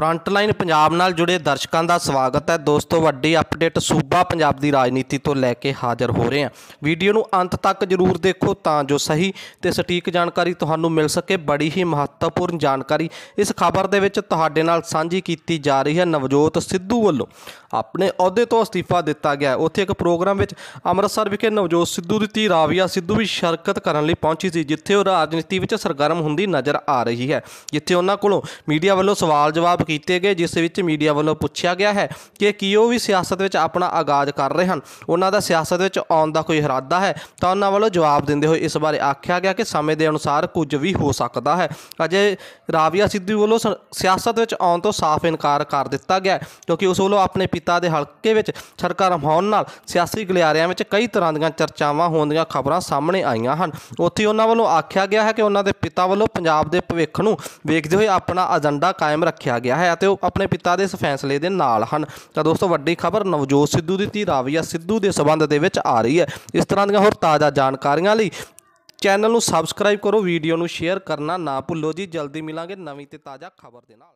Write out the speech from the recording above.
frontline Punjab ਨਾਲ ਜੁੜੇ ਦਰਸ਼ਕਾਂ ਦਾ ਸਵਾਗਤ ਹੈ ਦੋਸਤੋ ਵੱਡੀ ਅਪਡੇਟ ਸੂਬਾ ਪੰਜਾਬ ਦੀ ਰਾਜਨੀਤੀ ਤੋਂ ਲੈ ਕੇ ਹਾਜ਼ਰ ਹੋ ਰਹੇ ਹਾਂ ਵੀਡੀਓ ਨੂੰ ਅੰਤ ਤੱਕ ਜਰੂਰ ਦੇਖੋ ਤਾਂ ਜੋ ਸਹੀ ਤੇ ਸਟੀਕ ਜਾਣਕਾਰੀ ਤੁਹਾਨੂੰ ਮਿਲ ਸਕੇ ਬੜੀ ਹੀ ਮਹੱਤਵਪੂਰਨ ਜਾਣਕਾਰੀ ਇਸ ਖਬਰ ਦੇ ਵਿੱਚ ਤੁਹਾਡੇ ਨਾਲ ਸਾਂਝੀ ਕੀਤੀ ਜਾ ਰਹੀ ਹੈ ਨਵਜੋਤ ਸਿੱਧੂ ਵੱਲੋਂ ਆਪਣੇ ਅਹੁਦੇ ਤੋਂ ਅਸਤੀਫਾ ਦਿੱਤਾ ਗਿਆ ਉੱਥੇ ਇੱਕ ਪ੍ਰੋਗਰਾਮ ਵਿੱਚ ਅੰਮ੍ਰਿਤਸਰ ਵਿਖੇ ਨਵਜੋਤ ਸਿੱਧੂ ਦੀ ਧੀ ਰਾਵੀਆ ਸਿੱਧੂ ਵੀ ਸ਼ਰਕਤ ਕਰਨ ਲਈ ਪਹੁੰਚੀ ਸੀ ਜਿੱਥੇ ਉਹ ਰਾਜਨੀਤੀ ਵਿੱਚ ਸਰਗਰਮ ਹੁੰਦੀ ਨਜ਼ਰ ਆ ਰਹੀ ਹੈ ਜਿੱਥੇ ਉਹਨਾਂ ਕੋਲੋਂ ਮੀਡੀਆ ਵੱਲੋਂ ਸਵਾਲ ਜਵਾਬ ਕੀਤੇ ਗਏ ਜਿਸ ਵਿੱਚ ਮੀਡੀਆ ਵੱਲੋਂ ਪੁੱਛਿਆ ਗਿਆ ਹੈ ਕਿ ਕੀ ਉਹ ਵੀ ਸਿਆਸਤ ਵਿੱਚ ਆਪਣਾ ਆਗਾਜ਼ ਕਰ ਰਹੇ ਹਨ ਉਹਨਾਂ ਦਾ ਸਿਆਸਤ ਵਿੱਚ ਆਉਣ ਦਾ ਕੋਈ ਇਰਾਦਾ ਹੈ ਤਾਂ ਉਹਨਾਂ ਵੱਲੋਂ ਜਵਾਬ ਦਿੰਦੇ ਹੋਏ ਇਸ ਬਾਰੇ ਆਖਿਆ ਗਿਆ ਕਿ ਸਮੇਂ ਦੇ ਅਨੁਸਾਰ ਕੁਝ ਵੀ ਹੋ ਸਕਦਾ ਹੈ ਅਜੇ ਰਾਵੀਆ ਸਿੱਧੂ ਵੱਲੋਂ ਸਿਆਸਤ ਵਿੱਚ ਆਉਣ ਤੋਂ ਸਾਫ਼ ਇਨਕਾਰ ਕਰ ਦਿੱਤਾ ਗਿਆ ਕਿਉਂਕਿ ਉਸ ਵੱਲੋਂ ਆਪਣੇ ਪਿਤਾ ਦੇ ਹਲਕੇ ਵਿੱਚ ਸਰਕਾਰ ਰਮਾਉਣ ਨਾਲ ਸਿਆਸੀ ਗਲਿਆਰਿਆਂ ਵਿੱਚ ਕਈ ਤਰ੍ਹਾਂ ਦੀਆਂ ਚਰਚਾਵਾਂ ਹੋਣ ਦੀਆਂ ਖਬਰਾਂ ਸਾਹਮਣੇ ਆਈਆਂ ਹਨ ਉੱਥੇ ਉਹਨਾਂ ਵੱਲੋਂ ਆਖਿਆ ਗਿਆ ਹੈ ਕਿ ਉਹਨਾਂ ਦੇ ਪਿਤਾ ਵੱਲੋਂ ਪੰਜਾਬ ਦੇ ਭਵਿੱਖ ਨੂੰ ਵੇਖਦੇ ਹੋਏ ਆਪਣਾ ਏਜੰਡਾ ਕਾਇਮ ਰੱਖਿਆ ਗਿਆ ਗਿਆ ਹੈ ਅਤੇ ਉਹ ਆਪਣੇ ਪਿਤਾ ਦੇ ਇਸ ਫੈਸਲੇ ਦੇ ਨਾਲ ਹਨ ਤਾਂ ਦੋਸਤੋ ਵੱਡੀ ਖਬਰ ਨਵਜੋਤ ਸਿੱਧੂ ਦੀ ਧੀ ਰਾਵੀਆ ਸਿੱਧੂ ਦੇ ਸਬੰਧ ਦੇ ਵਿੱਚ ਆ ਰਹੀ ਹੈ ਇਸ ਤਰ੍ਹਾਂ ਦੀਆਂ ਹੋਰ ਤਾਜ਼ਾ ਜਾਣਕਾਰੀਆਂ ਲਈ ਚੈਨਲ ਨੂੰ ਸਬਸਕ੍ਰਾਈਬ ਕਰੋ ਵੀਡੀਓ ਨੂੰ ਸ਼ੇਅਰ ਕਰਨਾ ਨਾ ਭੁੱਲੋ ਜੀ ਜਲਦੀ ਮਿਲਾਂਗੇ ਨਵੀਂ ਤੇ ਤਾਜ਼ਾ ਖਬਰ ਦੇ ਨਾਲ